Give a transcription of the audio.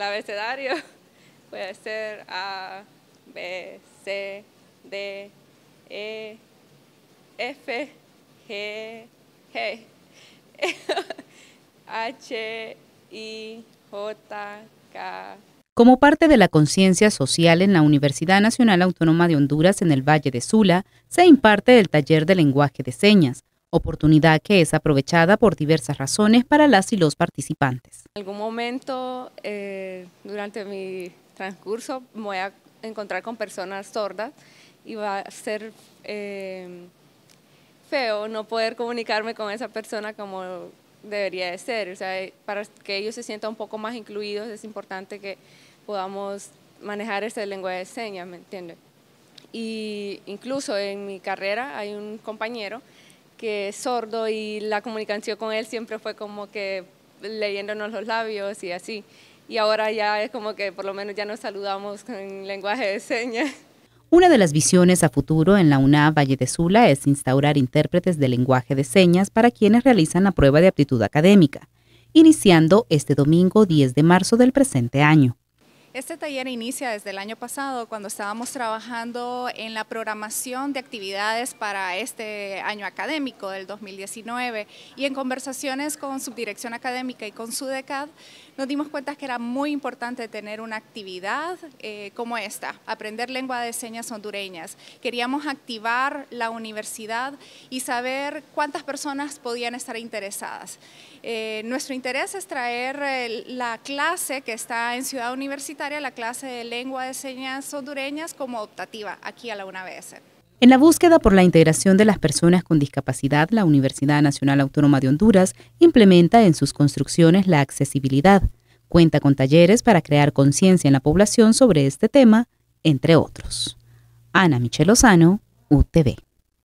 El abecedario puede ser A, B, C, D, E, F, G, G, H, I, J, K. Como parte de la conciencia social en la Universidad Nacional Autónoma de Honduras en el Valle de Sula, se imparte el taller de lenguaje de señas, oportunidad que es aprovechada por diversas razones para las y los participantes. En algún momento eh, durante mi transcurso voy a encontrar con personas sordas y va a ser eh, feo no poder comunicarme con esa persona como debería de ser. O sea, para que ellos se sientan un poco más incluidos es importante que podamos manejar ese lenguaje de señas, ¿me entiendes? Y incluso en mi carrera hay un compañero que es sordo y la comunicación con él siempre fue como que leyéndonos los labios y así. Y ahora ya es como que por lo menos ya nos saludamos con lenguaje de señas. Una de las visiones a futuro en la UNA Valle de Sula es instaurar intérpretes de lenguaje de señas para quienes realizan la prueba de aptitud académica, iniciando este domingo 10 de marzo del presente año. Este taller inicia desde el año pasado cuando estábamos trabajando en la programación de actividades para este año académico del 2019 y en conversaciones con subdirección académica y con SUDECAD nos dimos cuenta que era muy importante tener una actividad eh, como esta, aprender lengua de señas hondureñas. Queríamos activar la universidad y saber cuántas personas podían estar interesadas. Eh, nuestro interés es traer eh, la clase que está en Ciudad Universitaria la clase de lengua de señas hondureñas como optativa aquí a la UNABS. En la búsqueda por la integración de las personas con discapacidad, la Universidad Nacional Autónoma de Honduras implementa en sus construcciones la accesibilidad. Cuenta con talleres para crear conciencia en la población sobre este tema, entre otros. Ana Michelle Lozano, UTV.